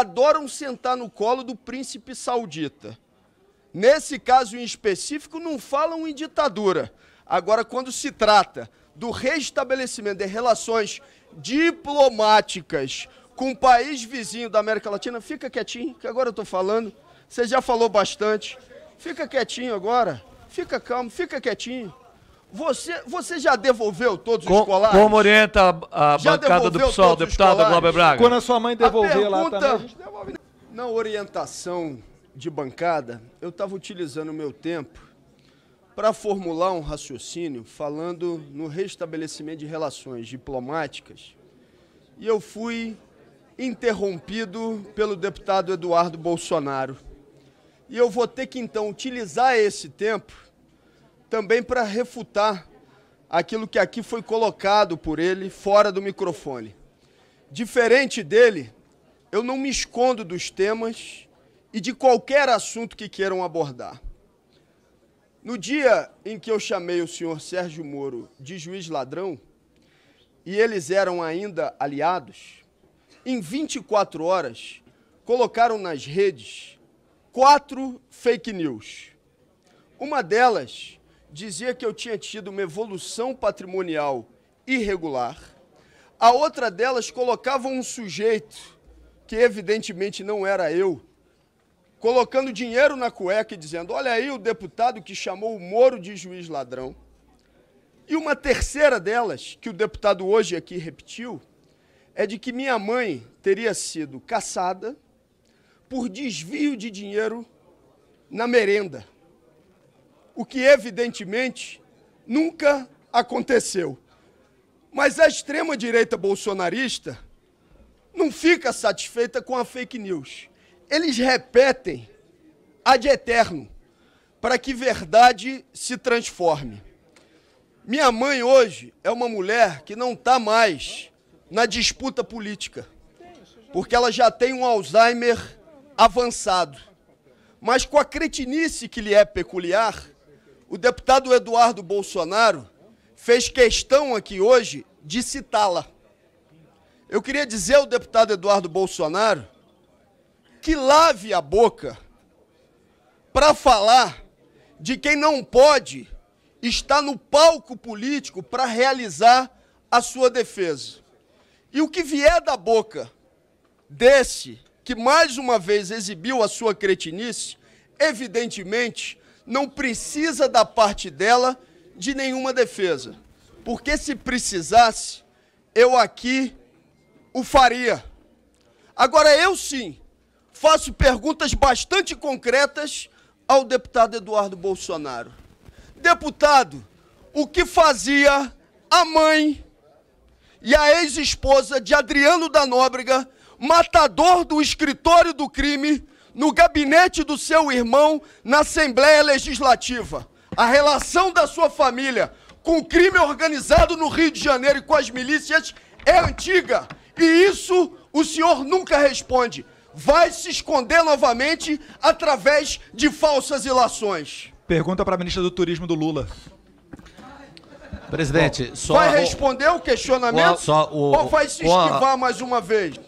adoram sentar no colo do príncipe saudita. Nesse caso em específico, não falam em ditadura. Agora, quando se trata do restabelecimento de relações diplomáticas com o país vizinho da América Latina, fica quietinho, que agora eu estou falando. Você já falou bastante. Fica quietinho agora. Fica calmo, fica quietinho. Você, você já devolveu todos Com, os colares? Como orienta a, a bancada do PSOL, deputado Glauber Braga? Quando a sua mãe devolver pergunta, lá também, a gente devolve. Na orientação de bancada, eu estava utilizando o meu tempo para formular um raciocínio falando no restabelecimento de relações diplomáticas e eu fui interrompido pelo deputado Eduardo Bolsonaro. E eu vou ter que então utilizar esse tempo também para refutar aquilo que aqui foi colocado por ele fora do microfone. Diferente dele, eu não me escondo dos temas e de qualquer assunto que queiram abordar. No dia em que eu chamei o senhor Sérgio Moro de juiz ladrão, e eles eram ainda aliados, em 24 horas colocaram nas redes quatro fake news. Uma delas dizia que eu tinha tido uma evolução patrimonial irregular. A outra delas colocava um sujeito, que evidentemente não era eu, colocando dinheiro na cueca e dizendo: Olha aí o deputado que chamou o Moro de juiz ladrão. E uma terceira delas, que o deputado hoje aqui repetiu, é de que minha mãe teria sido caçada por desvio de dinheiro na merenda o que evidentemente nunca aconteceu. Mas a extrema-direita bolsonarista não fica satisfeita com a fake news. Eles repetem ad eterno para que verdade se transforme. Minha mãe hoje é uma mulher que não está mais na disputa política, porque ela já tem um Alzheimer avançado. Mas com a cretinice que lhe é peculiar, o deputado Eduardo Bolsonaro fez questão aqui hoje de citá-la. Eu queria dizer ao deputado Eduardo Bolsonaro que lave a boca para falar de quem não pode estar no palco político para realizar a sua defesa. E o que vier da boca desse que mais uma vez exibiu a sua cretinice, evidentemente não precisa da parte dela de nenhuma defesa. Porque se precisasse, eu aqui o faria. Agora eu sim faço perguntas bastante concretas ao deputado Eduardo Bolsonaro. Deputado, o que fazia a mãe e a ex-esposa de Adriano da Nóbrega, matador do escritório do crime, no gabinete do seu irmão na Assembleia Legislativa. A relação da sua família com o crime organizado no Rio de Janeiro e com as milícias é antiga. E isso o senhor nunca responde. Vai se esconder novamente através de falsas ilações. Pergunta para a ministra do Turismo do Lula. Presidente, Bom, só. Vai responder o, questionamento? O, só, o, ou vai se esquivar o, mais uma vez?